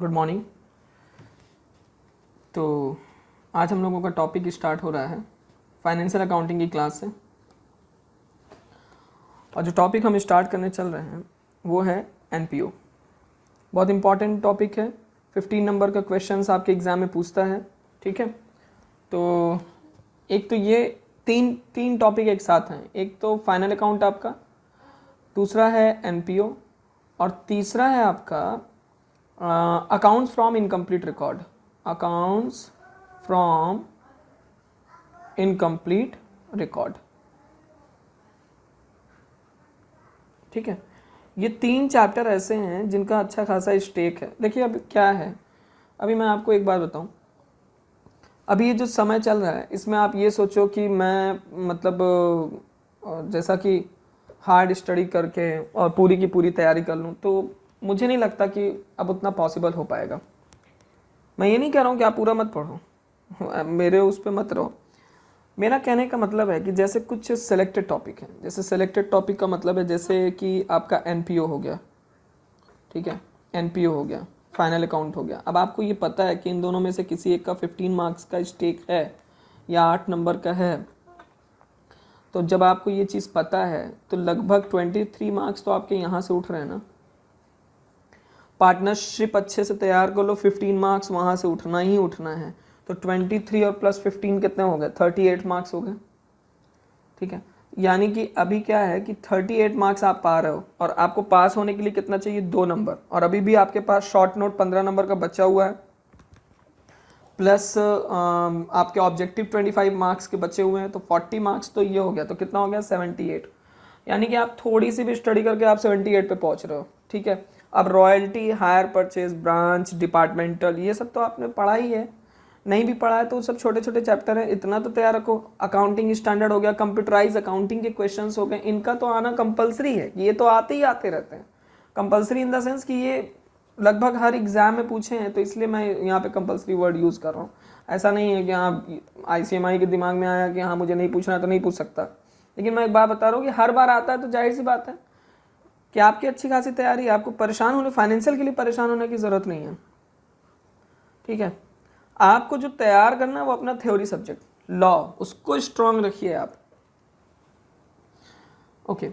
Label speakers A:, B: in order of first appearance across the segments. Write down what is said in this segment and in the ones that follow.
A: Good morning तो आज हम लोगों का टॉपिक स्टार्ट हो रहा है फाइनेंशियल अकाउंटिंग की क्लास से और जो टॉपिक हम स्टार्ट करने चल रहे हैं वो है एन बहुत इंपॉर्टेंट टॉपिक है फिफ्टीन नंबर का क्वेश्चन आपके एग्ज़ाम में पूछता है ठीक है तो एक तो ये तीन तीन टॉपिक एक साथ हैं एक तो फाइनल अकाउंट आपका दूसरा है एन और तीसरा है आपका accounts from incomplete record accounts from incomplete record ठीक है ये तीन चैप्टर ऐसे हैं जिनका अच्छा खासा स्टेक है देखिए अब क्या है अभी मैं आपको एक बार बताऊं अभी ये जो समय चल रहा है इसमें आप ये सोचो कि मैं मतलब जैसा कि हार्ड स्टडी करके और पूरी की पूरी तैयारी कर लूँ तो मुझे नहीं लगता कि अब उतना पॉसिबल हो पाएगा मैं ये नहीं कह रहा हूँ कि आप पूरा मत पढ़ो मेरे उस पर मत रहो मेरा कहने का मतलब है कि जैसे कुछ सेलेक्टेड टॉपिक हैं जैसे सेलेक्टेड टॉपिक का मतलब है जैसे कि आपका एन हो गया ठीक है एन हो गया फाइनल अकाउंट हो गया अब आपको ये पता है कि इन दोनों में से किसी एक का फिफ्टीन मार्क्स का स्टेक है या आठ नंबर का है तो जब आपको ये चीज़ पता है तो लगभग ट्वेंटी थ्री मार्क्स तो आपके यहाँ से उठ रहे हैं ना पार्टनरशिप अच्छे से तैयार कर लो फिफ्टीन मार्क्स वहाँ से उठना ही उठना है तो ट्वेंटी थ्री और प्लस फिफ्टीन कितने हो गए थर्टी एट मार्क्स हो गए ठीक है यानी कि अभी क्या है कि 38 मार्क्स आप पा रहे हो और आपको पास होने के लिए कितना चाहिए दो नंबर और अभी भी आपके पास शॉर्ट नोट 15 नंबर का बचा हुआ है प्लस आपके ऑब्जेक्टिव 25 मार्क्स के बचे हुए हैं तो 40 मार्क्स तो ये हो गया तो कितना हो गया 78 यानी कि आप थोड़ी सी भी स्टडी करके आप 78 पे पहुंच रहे हो ठीक है अब royalty hire purchase branch departmental ये सब तो आपने पढ़ा ही है नहीं भी पढ़ा है तो सब छोटे छोटे चैप्टर हैं इतना तो तैयार रखो अकाउंटिंग स्टैंडर्ड हो गया कंप्यूटराइज अकाउंटिंग के क्वेश्चन हो गए इनका तो आना कंपलसरी है ये तो आते ही आते रहते हैं कंपलसरी इन द सेंस कि ये लगभग हर एग्ज़ाम में पूछे हैं तो इसलिए मैं यहाँ पे कंपलसरी वर्ड यूज़ कर रहा हूँ ऐसा नहीं है कि हाँ आई के दिमाग में आया कि हाँ मुझे नहीं पूछना तो नहीं पूछ सकता लेकिन मैं एक बात बता रहा हूँ कि हर बार आता है तो जाहिर सी बात है कि आपकी अच्छी खासी तैयारी है आपको परेशान होने फाइनेंशियल के लिए परेशान होने की ज़रूरत नहीं है ठीक है आपको जो तैयार करना है वो अपना थ्योरी सब्जेक्ट लॉ उसको स्ट्रांग रखिए आप ओके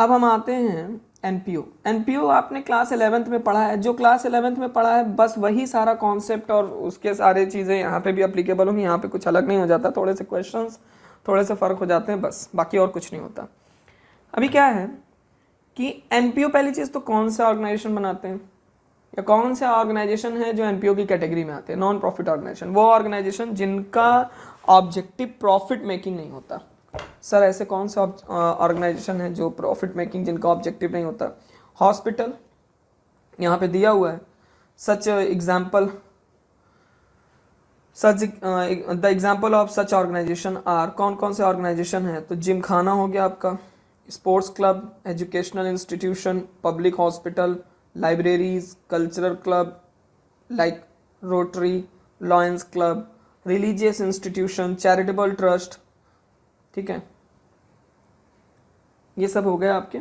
A: अब हम आते हैं एनपीओ एनपीओ आपने क्लास एलेवेंथ में पढ़ा है जो क्लास एलेवेंथ में पढ़ा है बस वही सारा कॉन्सेप्ट और उसके सारे चीज़ें यहाँ पे भी अप्लीकेबल होंगी यहाँ पे कुछ अलग नहीं हो जाता थोड़े से क्वेश्चंस थोड़े से फ़र्क हो जाते हैं बस बाकी और कुछ नहीं होता अभी क्या है कि एम पहली चीज़ तो कौन सा ऑर्गेनाइजेशन बनाते हैं या कौन सा ऑर्गेनाइजेशन है जो एनपीओ की कैटेगरी में आते हैं नॉन प्रॉफिट ऑर्गेनाइजेशन वो ऑर्गेनाइजेशन जिनका ऑब्जेक्टिव प्रॉफिट मेकिंग नहीं होता सर ऐसे कौन सा ऑर्गेनाइजेशन है जो प्रॉफिट मेकिंग जिनका ऑब्जेक्टिव नहीं होता हॉस्पिटल यहाँ पे दिया हुआ है such example such the example of such organisation are कौन कौन से ऑर्गेनाइजेशन है तो जिम खाना हो गया आपका sports club educational institution public hospital libraries cultural club like Rotary Lions club religious institution charitable trust ठीक है ये सब हो गया आपके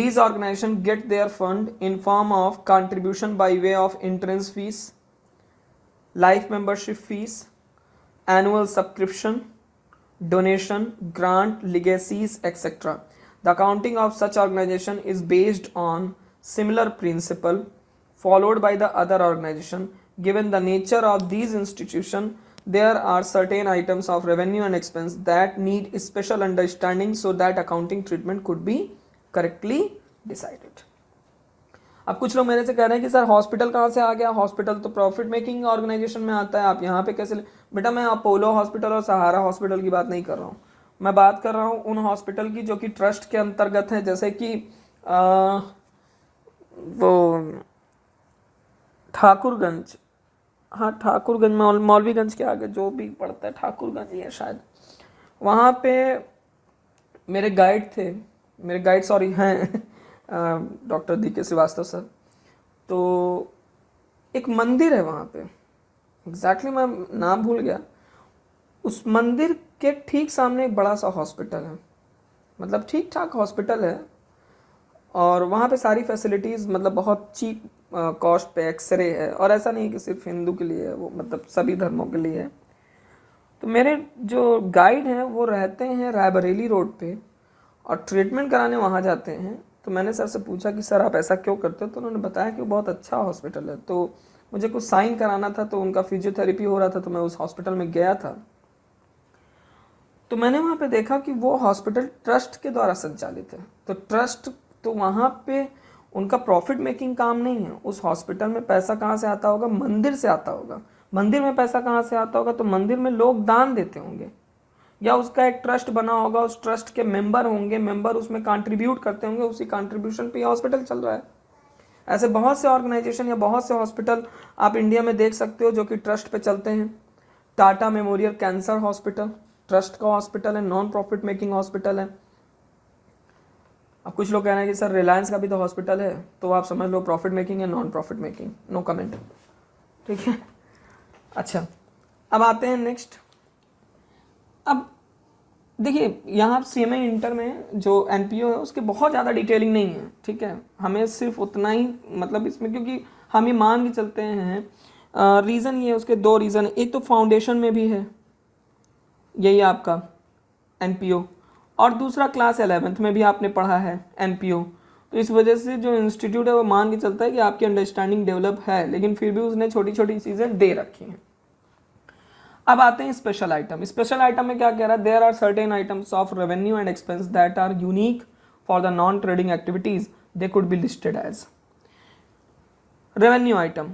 A: these organisation get their fund in form of contribution by way of entrance fees life membership fees annual subscription donation, grant, legacies, etc. The accounting of such organization is based on similar principle followed by the other organization. Given the nature of these institution, there are certain items of revenue and expense that need special understanding so that accounting treatment could be correctly decided. अब कुछ लोग मेरे से कह रहे हैं कि sir hospital कहाँ से आ गया हॉस्पिटल तो प्रॉफिट मेकिंग ऑर्गेनाइजेशन में आता है आप यहाँ पे कैसे बेटा मैं अपोलो हॉस्पिटल और सहारा हॉस्पिटल की बात नहीं कर रहा हूँ मैं बात कर रहा हूँ उन हॉस्पिटल की जो कि ट्रस्ट के अंतर्गत है जैसे कि आ, वो ठाकुरगंज हाँ ठाकुरगंज मौलवीगंज के आगे जो भी पड़ता है ठाकुरगंज या शायद वहाँ पे मेरे गाइड थे मेरे गाइड सॉरी हैं doctor D K Srivastava sir तो एक मंदिर है वहाँ पे एग्जैक्टली exactly मैं नाम भूल गया उस मंदिर के ठीक सामने एक बड़ा सा हॉस्पिटल है मतलब ठीक ठाक हॉस्पिटल है और वहाँ पे सारी फैसिलिटीज़ मतलब बहुत चीप कॉस्ट पे एक्सरे है और ऐसा नहीं कि सिर्फ हिंदू के लिए है वो मतलब सभी धर्मों के लिए है तो मेरे जो गाइड हैं वो रहते हैं रायबरेली रोड पे और ट्रीटमेंट कराने वहाँ जाते हैं तो मैंने सर से पूछा कि सर आप ऐसा क्यों करते हो तो उन्होंने बताया कि वो बहुत अच्छा हॉस्पिटल है तो मुझे कुछ साइन कराना था तो उनका फिजियोथेरेपी हो रहा था तो मैं उस हॉस्पिटल में गया था तो मैंने वहाँ पे देखा कि वो हॉस्पिटल ट्रस्ट के द्वारा संचालित है तो ट्रस्ट तो वहाँ पे उनका प्रॉफिट मेकिंग काम नहीं है उस हॉस्पिटल में पैसा कहाँ से आता होगा मंदिर से आता होगा मंदिर में पैसा कहाँ से आता होगा तो मंदिर में लोग दान देते होंगे या उसका एक ट्रस्ट बना होगा उस ट्रस्ट के मेंबर होंगे मेंबर उसमें कंट्रीब्यूट करते होंगे उसी कंट्रीब्यूशन पे हॉस्पिटल चल रहा है ऐसे बहुत से ऑर्गेनाइजेशन या बहुत से हॉस्पिटल आप इंडिया में देख सकते हो जो कि ट्रस्ट पे चलते हैं Tata Memorial cancer hospital trust का हॉस्पिटल है नॉन प्रॉफिट मेकिंग हॉस्पिटल है अब कुछ लोग कह रहे हैं कि सर रिलायंस का भी तो हॉस्पिटल है तो आप समझ लो प्रॉफिट मेकिंग या non profit making no comment ठीक है अच्छा अब आते हैं नेक्स्ट अब देखिए यहाँ सी एम इंटर में जो एन पी ओ है उसके बहुत ज़्यादा डिटेलिंग नहीं है ठीक है हमें सिर्फ उतना ही मतलब इसमें क्योंकि हम ये मान के चलते हैं रीज़न ये उसके दो रीज़न एक तो फाउंडेशन में भी है यही आपका एन पी ओ और दूसरा क्लास एलेवेंथ में भी आपने पढ़ा है एन पी ओ तो इस वजह से जो इंस्टीट्यूट है वो मान के चलता है कि आपकी अंडरस्टैंडिंग डेवलप है लेकिन फिर भी उसने छोटी छोटी चीज़ें दे रखी हैं अब आते हैं स्पेशल आइटम स्पेशल आइटम में क्या कह रहा है there are certain items of revenue and expense that are unique for the non trading activities they could be listed as revenue item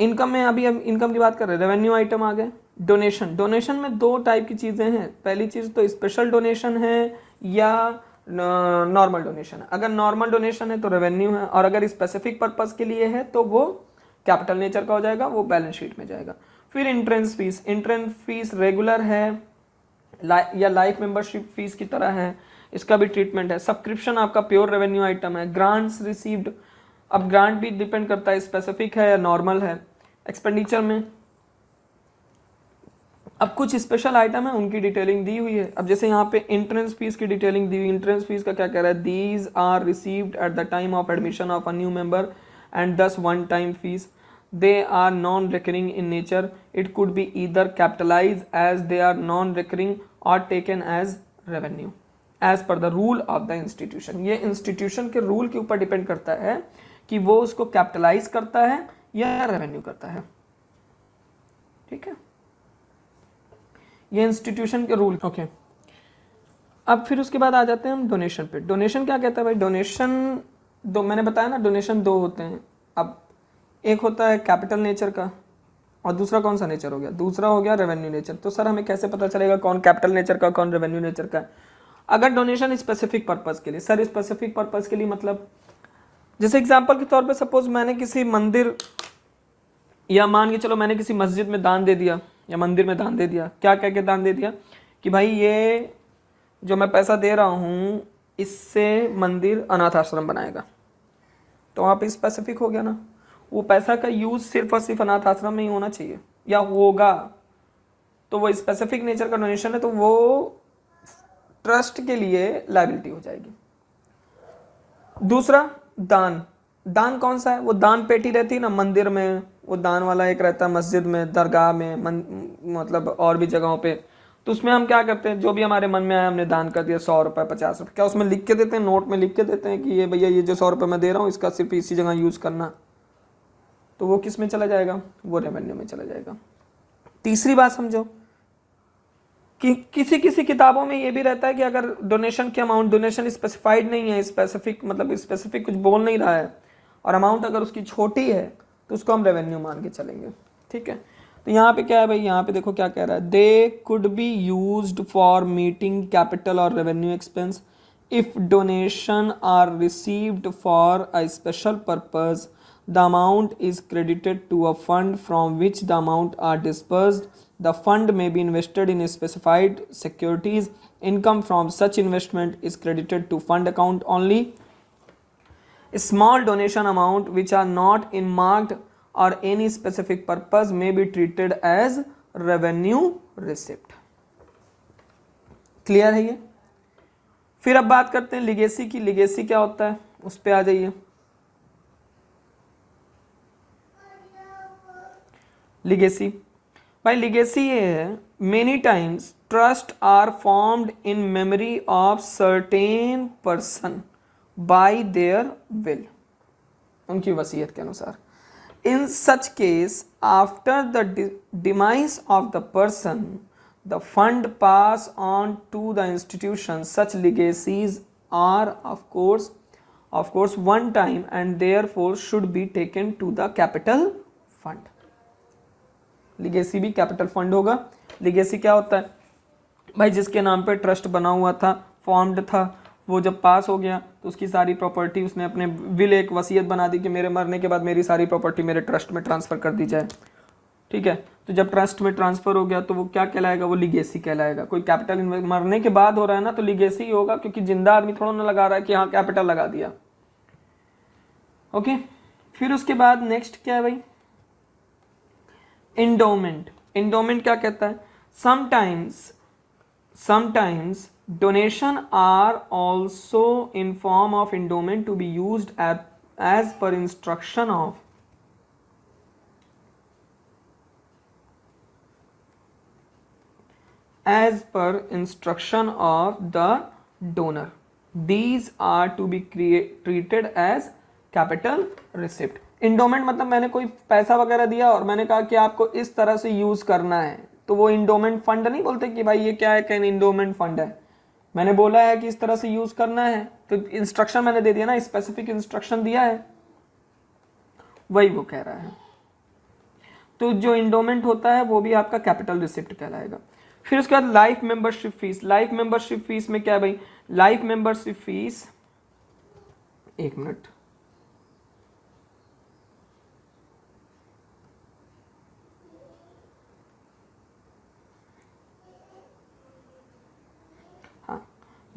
A: income में अभी हम इनकम की बात कर रहे हैं रेवेन्यू आइटम आ गए डोनेशन डोनेशन में दो टाइप की चीज़ें हैं पहली चीज़ तो स्पेशल डोनेशन है या नॉर्मल डोनेशन है अगर नॉर्मल डोनेशन है तो रेवेन्यू है और अगर स्पेसिफिक पर्पस के लिए है तो वो कैपिटल नेचर का हो जाएगा वो बैलेंस शीट में जाएगा फिर entrance fees entrance fees regular है ला, या लाइफ मेंबरशिप फीस की तरह है इसका भी ट्रीटमेंट है सब्सक्रिप्शन आपका प्योर रेवेन्यू आइटम है ग्रांट्स रिसीव्ड अब ग्रांट भी डिपेंड करता है स्पेसिफिक है या नॉर्मल है एक्सपेंडिचर में अब कुछ स्पेशल आइटम है उनकी डिटेलिंग दी हुई है अब जैसे यहाँ पे इंट्रेंस फीस की डिटेलिंग दी हुई इंट्रेंस फीस का क्या कह रहा है these are received at the time of admission of a new member and thus one time fees. They are non recurring in nature. It could be either capitalized as they are non recurring or taken as revenue as per the rule of the institution ये institution के rule के ऊपर depend करता है कि वो उसको capitalise करता है या रेवेन्यू करता है ठीक है ये इंस्टीट्यूशन के रूल ओके okay. अब फिर उसके बाद आ जाते हैं हम डोनेशन पे डोनेशन क्या कहता है भाई डोनेशन दो मैंने बताया ना डोनेशन दो होते हैं अब एक होता है कैपिटल नेचर का और दूसरा कौन सा नेचर हो गया दूसरा हो गया रेवेन्यू नेचर तो सर हमें कैसे पता चलेगा कौन कैपिटल नेचर का कौन रेवेन्यू नेचर का अगर डोनेशन स्पेसिफिक पर्पज़ के लिए सर स्पेसिफिक पर्पज़ के लिए मतलब जैसे एग्जाम्पल के तौर पर सपोज मैंने किसी मंदिर या मान के चलो मैंने किसी मस्जिद में दान दे दिया या मंदिर में दान दे दिया क्या कह के दान दे दिया कि भाई ये जो मैं पैसा दे रहा हूँ इससे मंदिर अनाथ आश्रम बनाएगा तो वहाँ पे स्पेसिफिक हो गया ना वो पैसा का यूज़ सिर्फ और सिर्फ अनाथ आश्रम में ही होना चाहिए या होगा तो वो स्पेसिफिक नेचर का डोनेशन है तो वो ट्रस्ट के लिए लाइबिलिटी हो जाएगी दूसरा दान दान कौन सा है वो दान पेटी रहती है ना मंदिर में वो दान वाला एक रहता है मस्जिद में दरगाह में मन, मतलब और भी जगहों पर तो उसमें हम क्या करते हैं जो भी हमारे मन में आया हमने दान कर दिया सौ रुपये पचास रुपये क्या उसमें लिख के देते हैं नोट में लिख के देते हैं कि ये भैया ये जो सौ रुपये मैं दे रहा हूँ इसका सिर्फ इसी जगह यूज़ करना तो वो किस में चला जाएगा वो रेवेन्यू में चला जाएगा तीसरी बात समझो कि किसी किसी किताबों में ये भी रहता है कि अगर डोनेशन के अमाउंट डोनेशन स्पेसिफाइड नहीं है स्पेसिफिक मतलब स्पेसिफिक कुछ बोल नहीं रहा है और अमाउंट अगर उसकी छोटी है तो उसको हम रेवेन्यू मान के चलेंगे ठीक है तो यहाँ पे क्या है भाई यहाँ पे देखो क्या कह रहा है they could be use for meeting capital और revenue expense if donation are received for a special purpose the amount is credited to a fund from which the amount are disperse the fund may be invested in specified securities income from such investment is credited to fund account only small donation amount which are not in marked और any specific purpose may be treated as revenue receipt clear है ये फिर अब बात करते हैं legacy की legacy क्या होता है उस पर आ जाइए लिगेसी भाई लिगेसी ये है many times trust are formed in memory of certain person by their will उनकी वसीयत के अनुसार in such case after the demise of the person the fund pass on to the institution such legacies are of course of course one time and therefore should be taken to the capital fund legacy भी capital fund होगा legacy क्या होता है भाई जिसके नाम पे trust बना हुआ था फॉर्म्ड था वो जब पास हो गया तो उसकी सारी प्रॉपर्टी उसने अपने विल एक वसीयत बना दी कि मेरे मरने के बाद मेरी सारी प्रॉपर्टी मेरे ट्रस्ट में ट्रांसफ़र कर दी जाए ठीक है तो जब ट्रस्ट में ट्रांसफ़र हो गया तो वो क्या कहलाएगा वो लीगेसी कहलाएगा कोई कैपिटल मरने के बाद हो रहा है ना तो लीगेसी होगा क्योंकि जिंदा आदमी थोड़ा ना लगा रहा है कि हाँ कैपिटल लगा दिया ओके फिर उसके बाद नेक्स्ट क्या है भाई इंडोमेंट इंडोमेंट क्या कहता है sometimes sometimes donation are also in form of endowment to be used at, as per instruction of as per instruction of the donor these are to be treated as capital receipt endowment मतलब मैंने कोई पैसा वगैरह दिया और मैंने कहा कि आपको इस तरह से यूज करना है तो वो इंडोमेंट फंड नहीं बोलते कि भाई ये क्या है कैन इंडोमेंट फंड है मैंने बोला है कि इस तरह से यूज करना है तो इंस्ट्रक्शन मैंने दे दिया ना स्पेसिफिक इंस्ट्रक्शन दिया है वही वो कह रहा है तो जो इंडोमेंट होता है वो भी आपका कैपिटल रिसिप्ट कहलाएगा फिर उसके बाद life membership fees life membership fees में क्या है भाई लाइफ मेंबरशिप फीस एक मिनट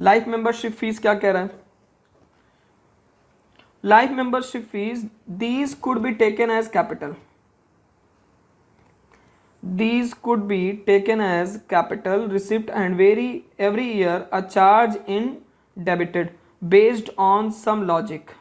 A: लाइफ मेंबरशिप फीस क्या कह रहा है life membership fees these could be taken as capital these could be taken as capital receipt and very every year a charge in debited based on some logic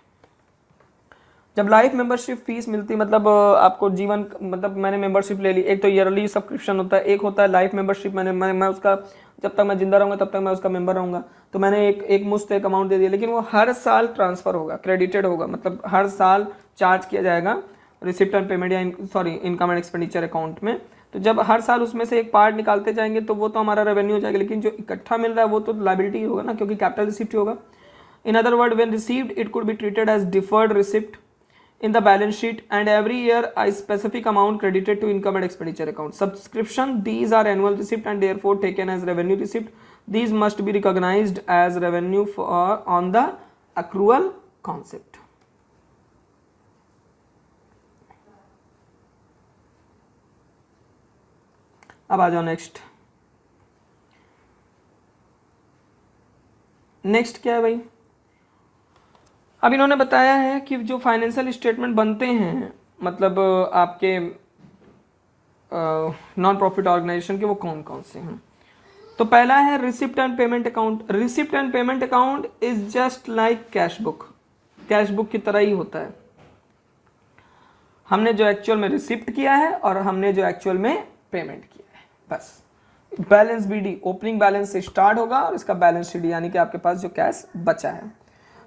A: जब life membership fees मिलती मतलब आपको जीवन मतलब मैंने membership ले ली एक तो ईयरली सब्सक्रिप्शन होता है एक होता है लाइफ मेंबरशिप मैंने मैं, मैं उसका जब तक मैं जिंदा रहूँगा तब तक मैं उसका मेंबर रहूँगा तो मैंने एक एक मुश्त एक अमाउंट दे दिया लेकिन वो हर साल ट्रांसफ़र होगा क्रेडिटेड होगा मतलब हर साल चार्ज किया जाएगा रिसिप्ट एंड पेमेंट या sorry income and expenditure account में तो जब हर साल उसमें से एक पार्ट निकालते जाएंगे तो वो तो हमारा रेवेन्यू हो जाएगा लेकिन जो इकट्ठा मिल रहा है वो तो लाइबिलिटी होगा ना क्योंकि कैपिटल रिसिप्ट होगा in other word when received it could be treated as deferred receipt in the balance sheet and every year a specific amount credited to income and expenditure account subscription these are annual receipt and therefore taken as revenue receipt these must be recognized as revenue for on the accrual concept अब आ जाओ next next क्या है भाई अब इन्होंने बताया है कि जो फाइनेंशियल स्टेटमेंट बनते हैं मतलब आपके नॉन प्रॉफिट ऑर्गेनाइजेशन के वो कौन कौन से हैं तो पहला है receipt and payment account receipt and payment account is just like cash book cash book की तरह ही होता है हमने जो एक्चुअल में रिसिप्ट किया है और हमने जो एक्चुअल में पेमेंट किया है बस बैलेंस बीडी ओपनिंग बैलेंस से स्टार्ट होगा और इसका बैलेंस शीट यानी कि आपके पास जो कैश बचा है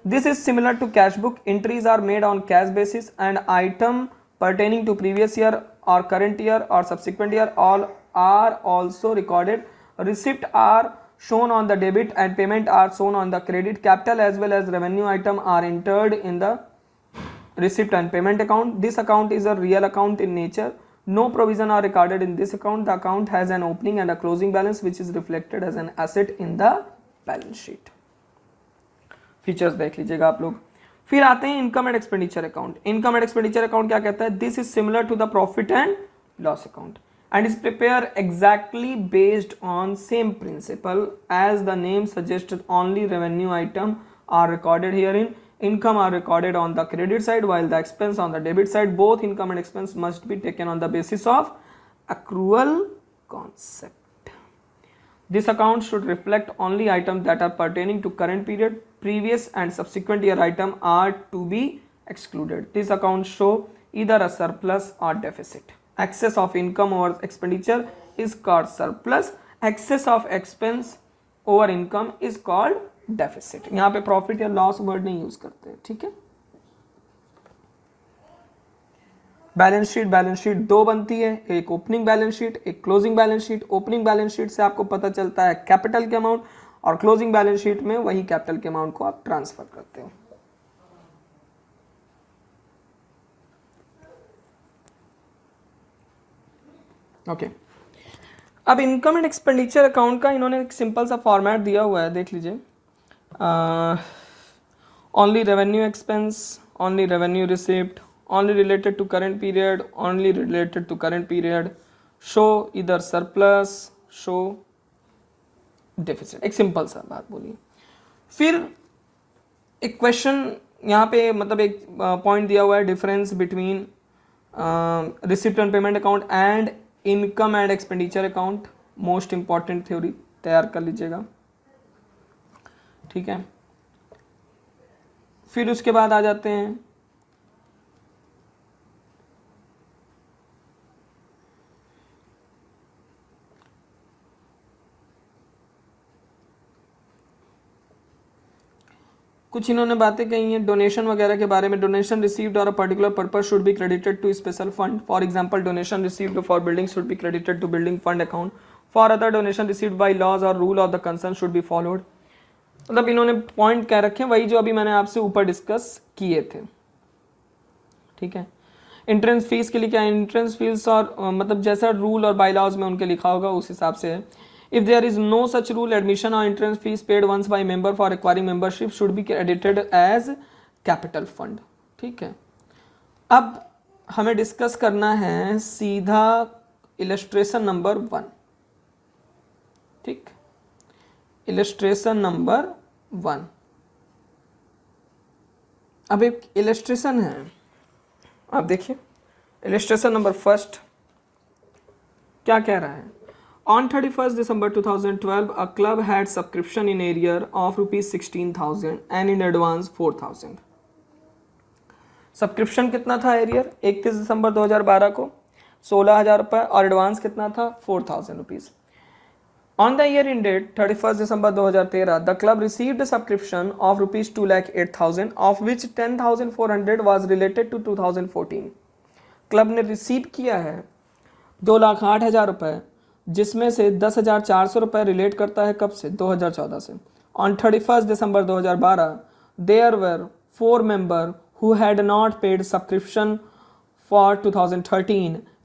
A: This is similar to cash book. Entries are made on cash basis and item pertaining to previous year or current year or subsequent year all are also recorded. Receipt are shown on the debit and payment are shown on the credit. Capital as well as revenue item are entered in the receipt and payment account. This account is a real account in nature. No provision are recorded in this account. The account has an opening and a closing balance which is reflected as an asset in the balance sheet. Features देख लीजिएगा आप लोग फिर आते हैं income and expenditure account income and expenditure account क्या कहता है this is similar to the profit and loss account and is prepare exactly based on same principle as the name suggested only revenue item are recorded here in income are recorded on the credit side while the expense on the debit side both income and expense must be taken on the basis of accrual concept This account should reflect only items that are pertaining to current period, previous and subsequent year item are to be excluded. This account show either a surplus or deficit. Excess of income over expenditure is called surplus. Excess of expense over income is called deficit. यहाँ पे profit या loss word नहीं use करते ठीक है balance sheet balance sheet दो बनती है एक ओपनिंग बैलेंस शीट एक closing balance sheet opening balance sheet से आपको पता चलता है कैपिटल के अमाउंट और क्लोजिंग बैलेंस शीट में वही कैपिटल के अमाउंट को आप ट्रांसफर करते हो ओके okay. अब इनकम एंड एक्सपेंडिचर अकाउंट का इन्होंने एक सिंपल सा फॉर्मेट दिया हुआ है देख लीजिए only revenue expense only revenue receipt only related to current period only related to current period show either surplus show deficit एक simple सा बात बोलिए फिर एक क्वेश्चन यहाँ पे मतलब एक पॉइंट दिया हुआ है difference between receipt and payment account and income and expenditure account most important theory तैयार कर लीजिएगा ठीक है फिर उसके बाद आ जाते हैं कुछ इन्होंने बातें कही हैं डोनेशन वगैरह के बारे में डोनेशन रिसीव्ड और a particular purpose should be credited to special fund for example donation received for building should be credited to building fund account for other donation received bylaws और rule of the concern should be followed मतलब इन्होंने point कह रखे वही जो अभी मैंने आपसे ऊपर डिस्कस किए थे ठीक है इंट्रेंस फीस के लिए क्या इंट्रेंस फीस और मतलब जैसा रूल और बाई लॉज में उनके लिखा होगा उस हिसाब से है if there is no such rule admission or entrance fees paid once by member for acquiring membership should be credited as capital fund ठीक है अब हमें डिस्कस करना है सीधा इलस्ट्रेशन नंबर वन ठीक इलस्ट्रेशन नंबर वन अब एक इलस्ट्रेशन है आप देखिए इलस्ट्रेशन नंबर फर्स्ट क्या कह रहा है On 31st December 2012, a club had subscription in arrear of rupees 16,000 and in advance 4,000. Subscription कितना था एरियर 31 दिसंबर 2012 को सोलह हज़ार और एडवांस कितना था four thousand rupees on the year ended thirty first दिसंबर दो हज़ार तेरह the club received subscription of rupees two lakh eight thousand of which ten thousand four hundred was related to two thousand fourteen club ने receive किया है दो लाख आठ हज़ार रुपये जिसमें से दस हज़ार चार सौ रुपए रिलेट करता है कब से 2014 से on thirty first December 2012 there were four member who had not paid subscription for 2013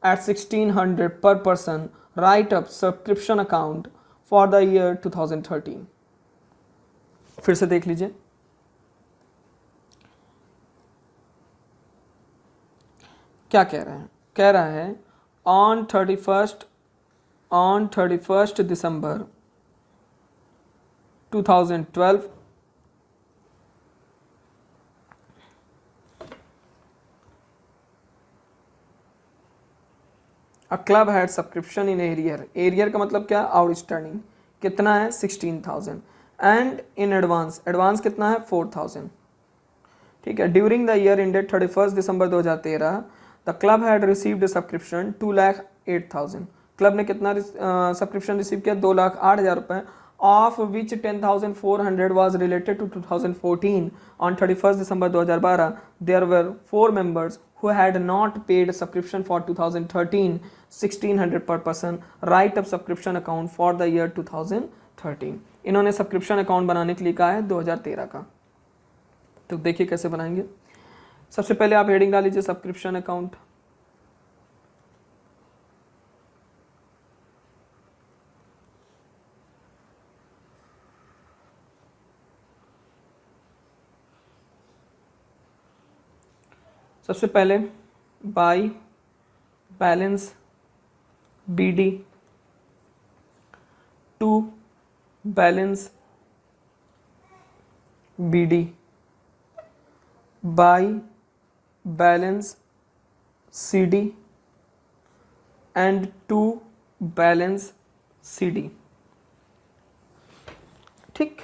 A: at 1600 per person write up subscription account for the year 2013 फिर से देख लीजिए क्या कह रहे हैं कह रहा है on thirty first on 31st December 2012 a club had subscription in arrear arrear का मतलब क्या आउटस्टैंडिंग कितना है sixteen thousand and in advance advance कितना है फोर थाउजेंड ठीक है during the year ended thirty first दिसंबर दो हज़ार तेरह the club had received subscription two lakh eight thousand club ने कितना सब्सक्रिप्शन रिसीव किया दो लाख आठ हज़ार रुपए of which ten thousand four hundred was related to two thousand fourteen on thirty first दिसंबर दो हज़ार बारह there were four members who had not paid subscription for two thousand thirteen sixteen hundred per person right up subscription account for the year two thousand thirteen इन्होंने subscription account बनाने के लिए कहा है दो हजार तेरह का तो देखिए कैसे बनाएंगे सबसे पहले आप हेडिंग डाल लीजिए सब्सक्रिप्शन अकाउंट सबसे पहले by balance B D to balance B D by balance C D and to balance C D ठीक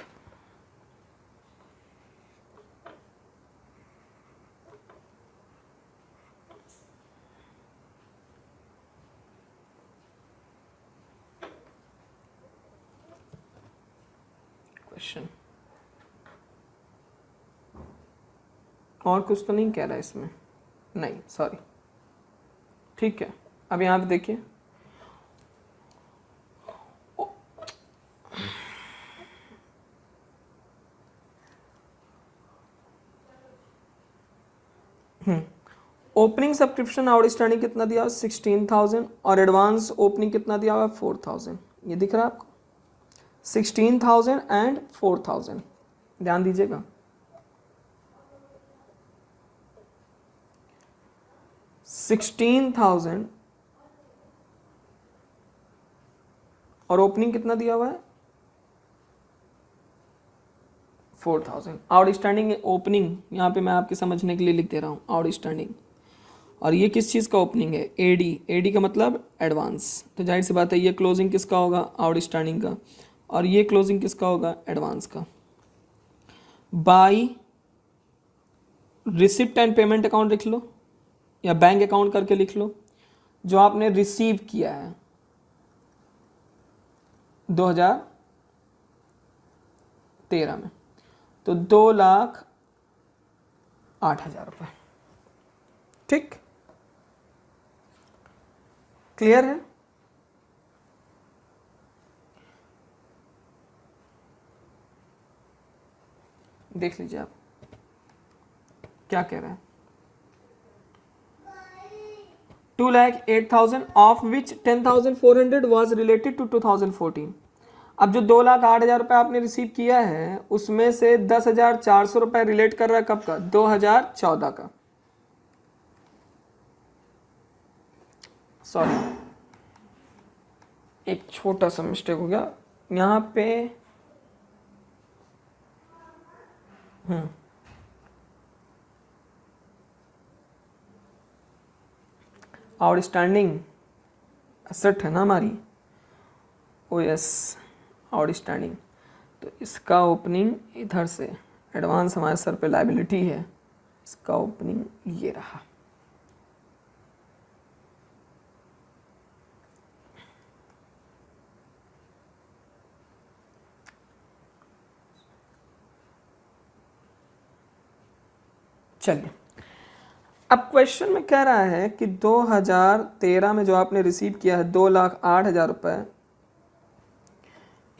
A: और कुछ तो नहीं कह रहा इसमें नहीं सॉरी ठीक है अब यहाँ पे देखिए हम्म। ओपनिंग सब्सक्रिप्शन आउटस्टैंडिंग कितना दिया हुआ सिक्सटीन थाउजेंड और एडवांस ओपनिंग कितना दिया हुआ है फोर थाउजेंड ये दिख रहा है आपको sixteen thousand and four thousand ध्यान दीजिएगा सिक्सटीन थाउजेंड और ओपनिंग कितना दिया हुआ है फोर थाउजेंड आउटस्टैंडिंग ओपनिंग यहां पे मैं आपके समझने के लिए लिख दे रहा हूँ आउटस्टैंडिंग और ये किस चीज़ का ओपनिंग है एडी एडी का मतलब एडवांस तो जाहिर सी बात है ये क्लोजिंग किसका होगा आउटस्टैंडिंग का और ये क्लोजिंग किसका होगा एडवांस का by receipt and payment account लिख लो या बैंक अकाउंट करके लिख लो जो आपने रिसीव किया है 2013 में तो दो लाख आठ हजार रुपये ठीक क्लियर है देख लीजिए आप क्या कह रहे हैं two lakh eight thousand of which ten thousand four hundred was related to two thousand fourteen अब जो दो लाख आठ हज़ार रुपये आपने रिसीव किया है उसमें से दस हज़ार चार सौ रुपये रिलेट कर रहा है कब का दो हज़ार चौदह का सॉरी एक छोटा सा मिस्टेक हो गया यहाँ पे हम्म आउटस्टैंडिंग असट है ना हमारी ओ एस आउटस्टैंडिंग तो इसका ओपनिंग इधर से एडवांस हमारे सर पे लाइबिलिटी है इसका ओपनिंग ये रहा चलिए अब क्वेश्चन में कह रहा है कि 2013 में जो आपने रिसीव किया है दो लाख आठ हज़ार रुपये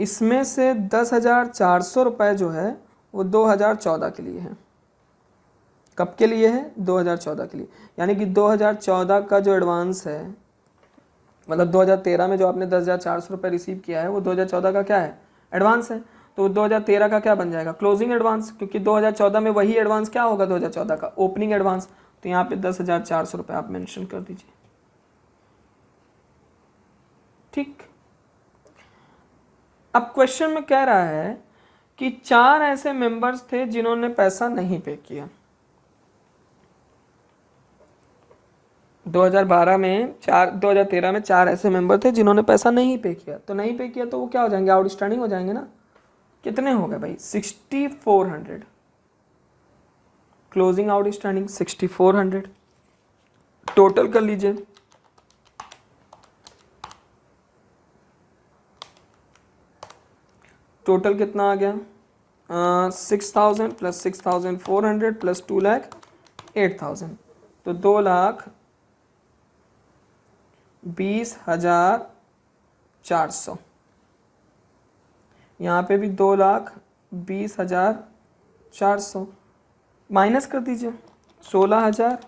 A: इसमें से दस हज़ार चार सौ रुपये जो है वो 2014 के लिए है कब के लिए है 2014 के लिए यानी कि 2014 का जो एडवांस है मतलब 2013 में जो आपने दस हज़ार चार सौ रुपये रिसीव किया है वो 2014 का क्या है एडवांस है तो 2013 का क्या बन जाएगा क्लोजिंग एडवांस क्योंकि 2014 में वही एडवांस क्या होगा 2014 का ओपनिंग एडवांस तो यहाँ पे दस हज़ार चार सौ रुपये आप मेंशन कर दीजिए ठीक अब क्वेश्चन में कह रहा है कि चार ऐसे मेंबर्स थे जिन्होंने पैसा नहीं पे किया 2012 में चार 2013 में चार ऐसे मेंबर थे जिन्होंने पैसा नहीं पे किया तो नहीं पे किया तो वो क्या हो जाएंगे आउटस्टैंडिंग हो जाएंगे ना कितने हो गए भाई sixty four hundred closing outstanding sixty four hundred total कर लीजिए टोटल कितना आ गया six thousand plus six thousand four hundred plus two lakh eight thousand तो दो लाख बीस हजार चार सौ यहाँ पे भी दो लाख बीस हजार चार सौ माइनस कर दीजिए सोलह हज़ार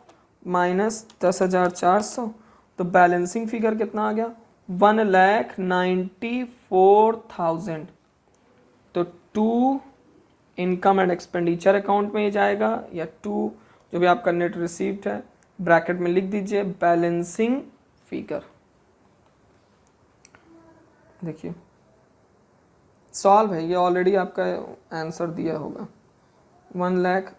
A: माइनस दस हज़ार चार सौ तो बैलेंसिंग फिगर कितना आ गया one lakh ninety four thousand तो to income and expenditure account में ये जाएगा या टू जो भी आपका नेट रिसीव्ड है ब्रैकेट में लिख दीजिए बैलेंसिंग फिगर देखिए सॉल्व है ये ऑलरेडी आपका आंसर दिया होगा one lakh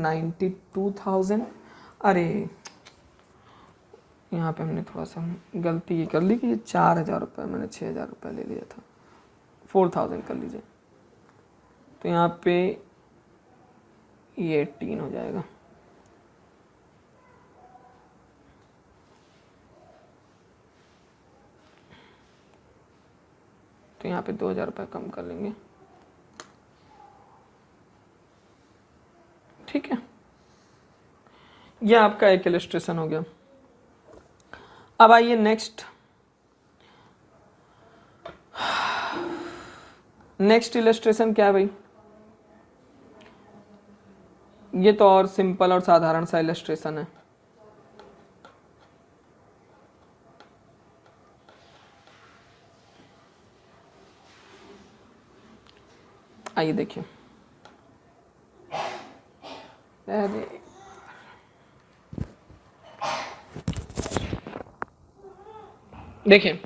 A: ninety two thousand अरे यहाँ पे हमने थोड़ा सा गलती ये कर ली कि ये चार हज़ार रुपये मैंने छः हज़ार रुपये ले लिया था फोर थाउजेंड कर लीजिए तो यहाँ पे ये एटीन हो जाएगा तो यहाँ पे दो हज़ार रुपये कम कर लेंगे ठीक है यह आपका एक इलिस्ट्रेशन हो गया अब आइए नेक्स्ट नेक्स्ट इलेस्ट्रेशन क्या है भाई ये तो और सिंपल और साधारण सा इलस्ट्रेशन है आइए देखिए अरे देखें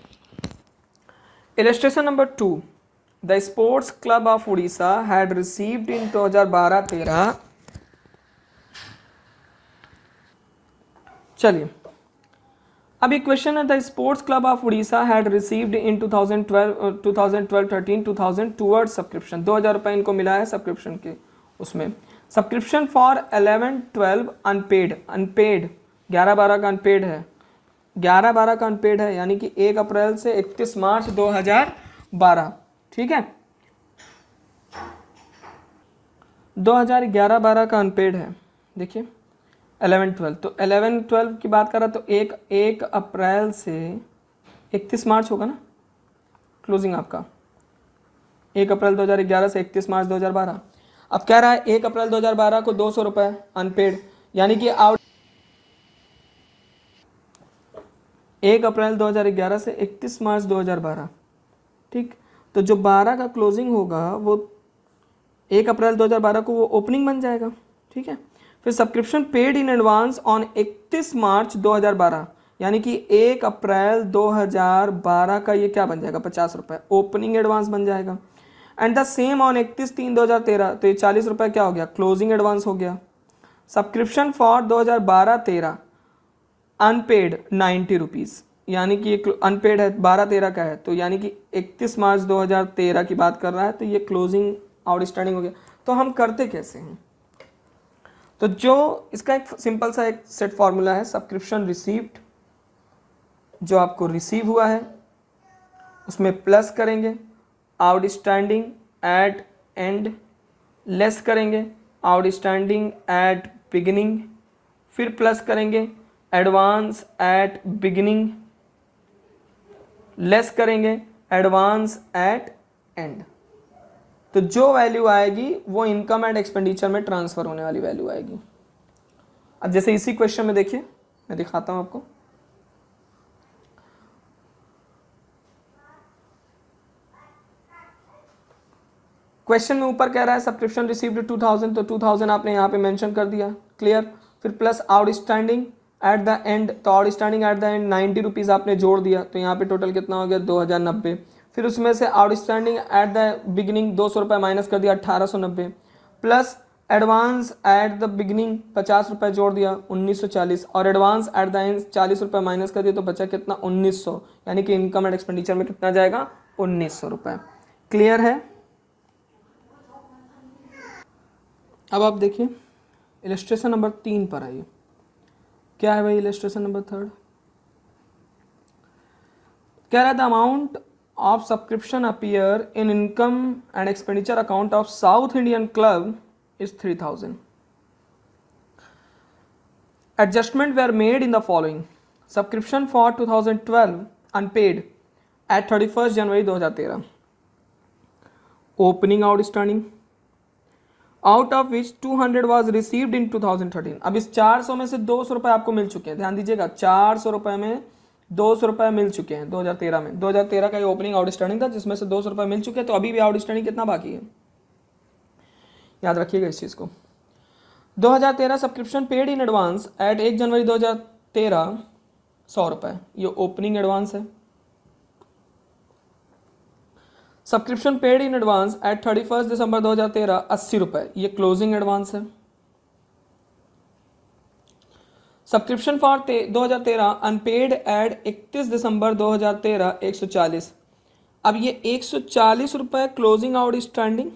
A: illustration number two the sports club of Orissa had received in 2012-13 चलिए अब ये क्वेश्चन है the sports club of Orissa had received in 2012 2012 13 2000 toward subscription दो हज़ार रुपये इनको मिला है सब्सक्रिप्शन के उसमें subscription for eleven twelve unpaid unpaid ग्यारह बारह का अनपेड है ग्यारह बारह का अनपेड है यानी कि एक अप्रैल से इकतीस मार्च दो हज़ार बारह ठीक है दो हज़ार ग्यारह बारह का अनपेड है देखिए अलेवन ट्वेल्व तो एलेवन ट्वेल्व की बात करा तो एक एक अप्रैल से इकतीस मार्च होगा ना क्लोजिंग आपका एक अप्रैल दो हजार ग्यारह से इकतीस मार्च दो हज़ार बारह अब कह रहा है एक अप्रैल 2012 को दो सौ रुपये अनपेड यानी कि आउट एक अप्रैल 2011 से 31 मार्च 2012 ठीक तो जो 12 का क्लोजिंग होगा वो एक अप्रैल 2012 को वो ओपनिंग बन जाएगा ठीक है फिर subscription paid in advance on 31 March 2012 यानी कि एक अप्रैल 2012 का ये क्या बन जाएगा पचास रुपये ओपनिंग एडवांस बन जाएगा एंड द सेम ऑन इकतीस तीन दो हज़ार तेरह तो ये चालीस रुपये क्या हो गया क्लोजिंग एडवांस हो गया सब्सक्रिप्शन फॉर दो हज़ार बारह तेरह अनपेड नाइन्टी रुपीज़ यानी कि ये अनपेड है बारह तेरह का है तो यानी कि इकतीस मार्च दो हज़ार तेरह की बात कर रहा है तो ये क्लोजिंग आउटस्टैंडिंग हो गया तो हम करते कैसे हैं तो जो इसका एक सिंपल सा एक सेट फार्मूला है सब्सक्रिप्शन रिसीव्ड जो आपको रिसीव हुआ है उसमें प्लस करेंगे आउटस्टैंडिंग एट एंड लेस करेंगे आउटस्टैंडिंग एट बिगिनिंग फिर प्लस करेंगे एडवांस एट बिगिनिंग लेस करेंगे एडवांस एट एंड तो जो वैल्यू आएगी वो इनकम एंड एक्सपेंडिचर में ट्रांसफ़र होने वाली वैल्यू आएगी अब जैसे इसी क्वेश्चन में देखिए मैं दिखाता हूँ आपको क्वेश्चन में ऊपर कह रहा है सब्सक्रिप्शन रिसीव्ड 2000 तो 2000 आपने यहाँ पे मेंशन कर दिया क्लियर फिर plus outstanding at the end तो outstanding at the end ninety rupees आपने जोड़ दिया तो यहाँ पे टोटल कितना हो गया दो हज़ार नब्बे फिर उसमें से आउटस्टैंडिंग एट द बिगिनिंग दो सौ रुपये माइनस कर दिया अट्ठारह सौ नब्बे plus advance at the beginning पचास रुपये जोड़ दिया उन्नीस सौ चालीस और एडवांस एट द एंड चालीस रुपये माइनस कर दिया तो बचा कितना उन्नीस सौ यानी कि इनकम एंड एक्सपेंडिचर में कितना जाएगा उन्नीस सौ रुपये क्लियर है अब आप देखिए इलेस्ट्रेशन नंबर तीन पर आइए क्या है भाई इलेस्ट्रेशन नंबर थर्ड कह रहा है the amount of subscription appear in income and expenditure account of South Indian club is three thousand adjustment we are made in the following subscription for two thousand twelve unpaid at thirty first जनवरी दो हजार तेरह opening outstanding out of which 200 was received in 2013 अब इस 400 में से दो सौ रुपये आपको मिल चुके हैं ध्यान दीजिएगा चार सौ रुपये में दो सौ रुपए मिल चुके हैं 2013 में 2013 का ये ओपनिंग आउटस्टैंडिंग था जिसमें से दो सौ रुपये मिल चुके हैं तो अभी भी आउटस्टैंडिंग कितना बाकी है याद रखिएगा इस चीज़ को 2013 subscription paid in advance at एक जनवरी 2013 सौ रुपये ये ओपनिंग एडवांस है subscription paid in advance at thirty first दिसंबर दो हज़ार तेरह अस्सी रुपए ये क्लोजिंग एडवांस है सब्सक्रिप्शन फॉर दो हज़ार तेरह अनपेड एड इकतीस दिसंबर दो हज़ार तेरह एक सौ चालीस अब ये एक सौ चालीस रुपए क्लोजिंग आउट स्टैंडिंग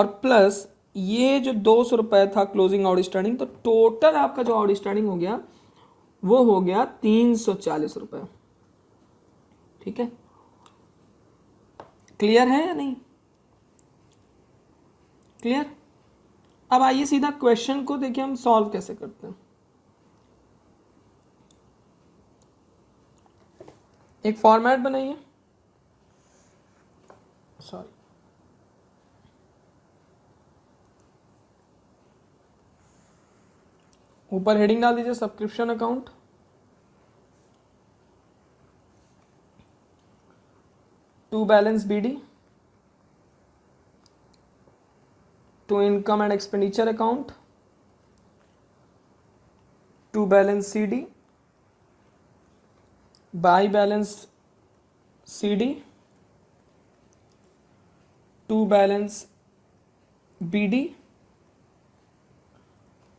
A: और प्लस ये जो दो सौ रुपए था क्लोजिंग आउट स्टैंडिंग तो टोटल आपका जो आउट स्टैंडिंग हो गया वो हो गया तीन सौ चालीस रुपये ठीक है क्लियर है या नहीं क्लियर अब आइए सीधा क्वेश्चन को देखिए हम सॉल्व कैसे करते हैं एक फॉर्मेट बनाइए सॉरी ऊपर हेडिंग डाल दीजिए subscription account to balance B D to income and expenditure account to balance C D by balance C D to balance B D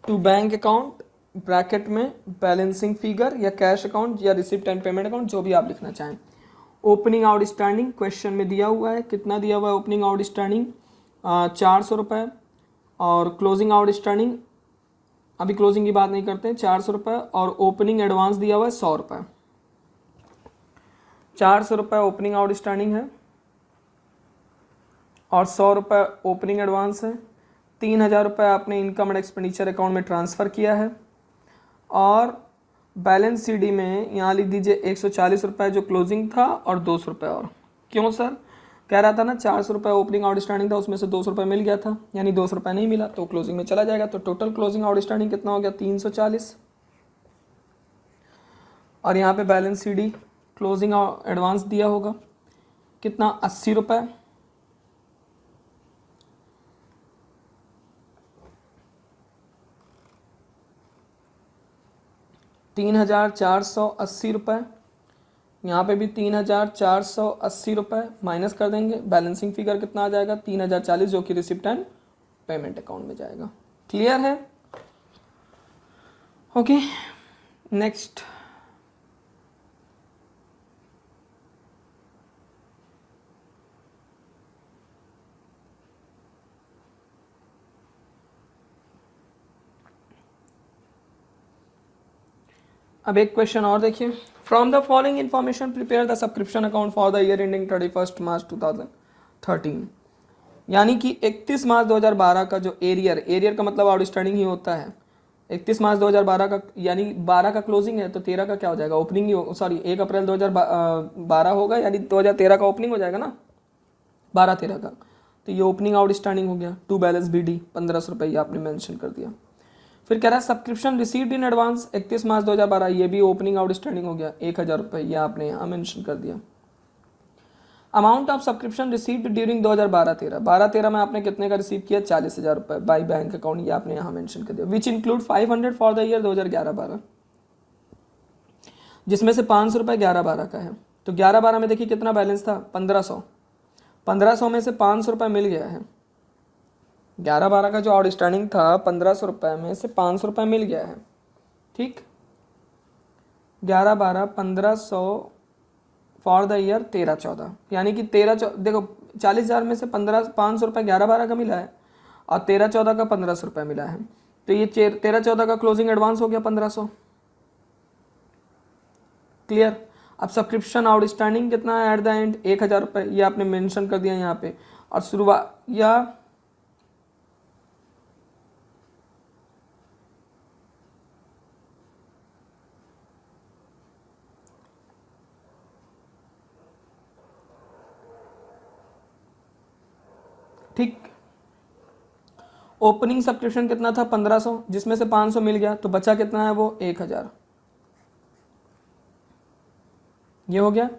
A: to bank account bracket में balancing figure या cash account या receipt and payment account जो भी आप लिखना चाहें opening standing question में दिया हुआ है कितना दिया हुआ है ओपनिंग आउट स्टैंडिंग चार सौ रुपये और क्लोजिंग आउट स्टैंडिंग अभी क्लोजिंग की बात नहीं करते हैं चार सौ रुपये और ओपनिंग एडवांस दिया हुआ है सौ रुपये चार सौ रुपये ओपनिंग आउट स्टैंडिंग है और सौ रुपये ओपनिंग एडवांस है तीन हज़ार रुपये आपने इनकम एंड एक्सपेंडिचर अकाउंट में ट्रांसफ़र किया है और बैलेंस सी डी में यहाँ लिख दीजिए एक सौ चालीस रुपये जो क्लोजिंग था और दो सौ रुपये और क्यों सर कह रहा था ना चार सौ रुपये ओपनिंग आउटस्टैंडिंग था उसमें से दो सौ रुपये मिल गया था यानी दो सौ रुपये नहीं मिला तो क्लोजिंग में चला जाएगा तो टोटल क्लोजिंग आउटस्टैंडिंग कितना हो गया तीन सौ चालीस और यहाँ पे balance C D closing advance दिया होगा कितना अस्सी रुपये तीन हज़ार चार सौ अस्सी रुपये यहाँ पे भी तीन हज़ार चार सौ अस्सी रुपये माइनस कर देंगे बैलेंसिंग फिगर कितना आ जाएगा तीन हज़ार चालीस जो कि रिसिप्ट एंड पेमेंट अकाउंट में जाएगा क्लियर है ओके नेक्स्ट अब एक क्वेश्चन और देखिए from the following information prepare the subscription account for the year ending thirty first March two thousand thirteen यानी कि इकतीस मार्च दो हज़ार बारह का जो एरियर एरियर का मतलब आउटस्टैंडिंग ही होता है इकतीस मार्च दो हज़ार बारह का यानी बारह का क्लोजिंग है तो तेरह का क्या हो जाएगा ओपनिंग ही सॉरी एक अप्रैल दो हज़ार बारह होगा यानी दो हज़ार तेरह का ओपनिंग हो जाएगा ना बारह तेरह का तो ये ओपनिंग आउटस्टैंडिंग हो गया टू बैलेंस बी डी पंद्रह सौ रुपये आपने मैंशन कर दिया फिर कह रहा है subscription received in advance 31 March 2012 ये भी ओपनिंग आउटस्टैंडिंग हो गया एक हज़ार रुपये ये आपने यहां मेंशन कर दिया amount of subscription received during 2012-13 12-13 में आपने कितने का रिसीव किया चालीस हज़ार रुपए बाई बैंक अकाउंट ये आपने यहाँ मेंशन कर दिया which include 500 for the year 2011-12 जिसमें से पांच सौ रुपये ग्यारह बारह का है तो ग्यारह बारह में देखिए कितना बैलेंस था पंद्रह सौ पंद्रह सौ में से पाँच सौ रुपये मिल गया है ग्यारह बारह का जो आउटस्टैंडिंग था पंद्रह सौ रुपये में से पाँच सौ रुपये मिल गया है ठीक ग्यारह बारह पंद्रह सौ फॉर द ईयर तेरह चौदह यानी कि तेरह चौ देखो चालीस हज़ार में से पंद्रह पाँच सौ रुपये ग्यारह बारह का मिला है और तेरह चौदह का पंद्रह सौ रुपये मिला है तो ये तेरह चौदह का क्लोजिंग एडवांस हो गया पंद्रह सौ क्लियर अब सब्सक्रिप्शन आउटस्टैंडिंग कितना है एट द एंड एक हज़ार रुपये ये आपने मेंशन कर दिया यहाँ पे और शुरुआत या ठीक ओपनिंग सब्सक्रिप्शन कितना था 1500 जिसमें से 500 मिल गया तो बचा कितना है वो 1000 ये हो गया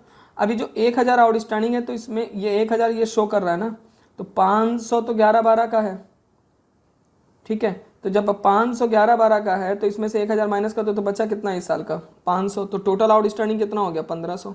A: अभी जो 1000 आउटस्टैंडिंग है तो इसमें ये 1000 ये शो कर रहा है ना तो 500 तो 11 12 का है ठीक है तो जब 511 12 का है तो इसमें से 1000 माइनस कर दो तो बचा कितना है इस साल का 500 तो टोटल आउटस्टैंडिंग कितना हो गया 1500